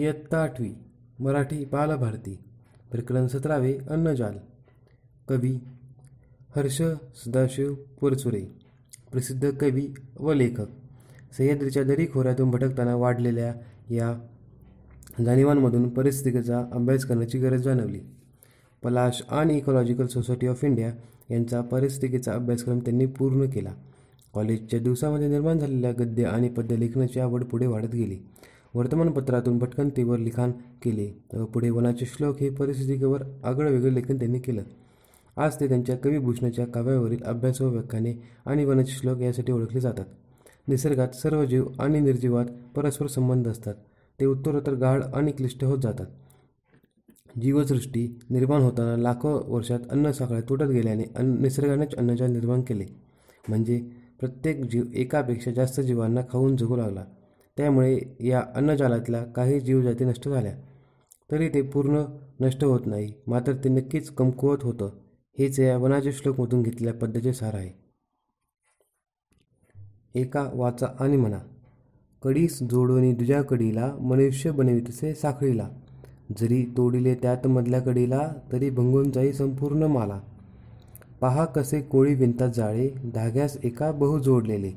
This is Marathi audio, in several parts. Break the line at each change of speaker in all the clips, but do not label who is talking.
इयत्ता आठवी मराठी बालभारती प्रकरण सतरावे अन्नजाल कवी हर्ष सदाशिव पुरचुरे प्रसिद्ध कवी व लेखक सह्याद्रीच्या खोऱ्यातून भटकताना वाढलेल्या या जाणीवांमधून परिस्थितीचा अभ्यास करण्याची गरज जाणवली पलाश आणि इकॉलॉजिकल सोसायटी ऑफ इंडिया यांचा परिस्थितीचा अभ्यासक्रम त्यांनी पूर्ण केला कॉलेजच्या दिवसामध्ये निर्माण झालेल्या गद्य आणि पद्य लेखनाची आवड पुढे वाढत गेली वर्तमानपत्रातून भटकंतीवर लिखाण केले पुढे वनाचे श्लोक हे परिस्थितीवर आगळं वेगळं लेखन त्यांनी केलं आज ते त्यांच्या कवीभूषणाच्या काव्यावरील अभ्यास व व्याख्याने आणि वनाचे श्लोक यासाठी ओळखले जातात निसर्गात सर्व जीव आणि निर्जीवात परस्पर संबंध असतात ते उत्तरोत्तर गाढ आणि क्लिष्ट होत जातात जीवसृष्टी निर्माण होताना लाखो वर्षात अन्न साखळ्या तुटत गेल्याने अन्न निसर्गानेच अन्नजा निर्माण केले म्हणजे प्रत्येक जीव एकापेक्षा जास्त जीवांना खाऊन जगू लागला त्यामुळे या अन्नजालातल्या काही जीवजाती नष्ट झाल्या तरी ते पूर्ण नष्ट होत नाही मात्र ते नक्कीच कमकुवत होतं हेच या वनाचे श्लोकमधून घेतलेल्या पद्धतीचे सार आहे एका वाचा आणि म्हणा कडीस जोडवणी दुजा कडीला मनुष्य बनवितसे साखळीला जरी तोडिले त्यात मधल्या कडीला तरी भंगून जाई संपूर्ण माला पहा कसे कोळी विणतात जाळे धाग्यास एका बहु जोडलेले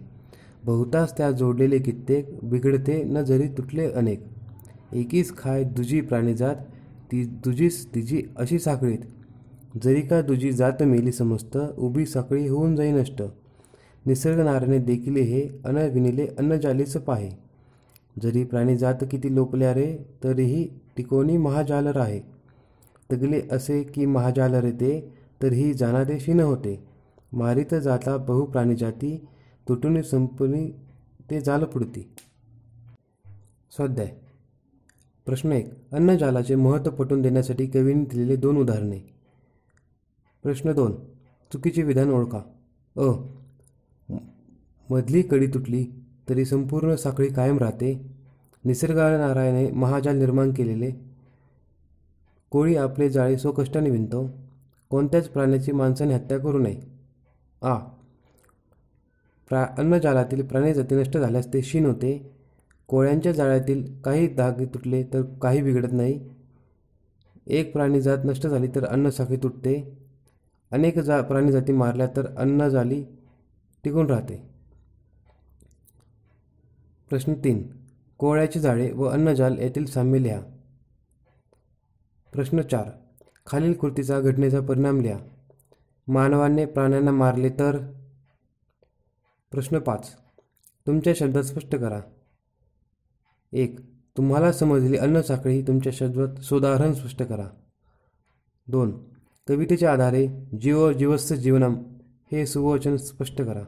बहुतास त्या जोडलेले कित्येक बिघडते न जरी तुटले अनेक एकीच खाय दुजी जात ती दुजीस तिची अशी साखळीत जरी का दुजी जात मेली समस्त उभी साखळी होऊन जाई नष्ट निसर्ग नारायणे देखील हे अन अन्न पाहे जरी प्राणी जात किती लोपल्या रे तरीही टिकोणी महाजालर आहे तगले असे की महाजालर रे तरीही जाणारे न होते मारित जाता बहु जाती तुटून संपणी ते जालपुडती स्वाध्याय प्रश्न एक अन्नजालाचे महत्त्व पटवून देण्यासाठी कवीने दिलेले दोन उदाहरणे प्रश्न दोन चुकीचे विधान ओळखा अ मधली कडी तुटली तरी संपूर्ण साखळी कायम राहते निसर्गनारायणे महाजाल निर्माण केलेले कोळी आपले जाळे सोकष्टाने विणतो कोणत्याच प्राण्याची माणसाने हत्या करू नये आ प्रा अन्नजालातील प्राणीजाती नष्ट झाल्यास ते क्षीण होते कोळ्यांच्या जाळ्यातील काही धागे तुटले तर काही बिघडत नाही एक प्राणी जात नष्ट झाली तर अन्नसाखी तुटते अनेक जा प्राणीजाती मारल्या तर अन्न जाली टिकून राहते प्रश्न तीन कोळ्याची जाळे व अन्नजाल येथील साम्य लिहा प्रश्न चार खालील कृतीचा घटनेचा परिणाम लिहा मानवाने प्राण्यांना मारले तर प्रश्न पाच तुमच्या शब्दात स्पष्ट करा एक तुम्हाला समजली अन्नसाखळी ही तुमच्या शब्दात सोदाहरण स्पष्ट करा दोन कवितेच्या आधारे जीव जीवस्थ जीवनम हे सुवचन स्पष्ट करा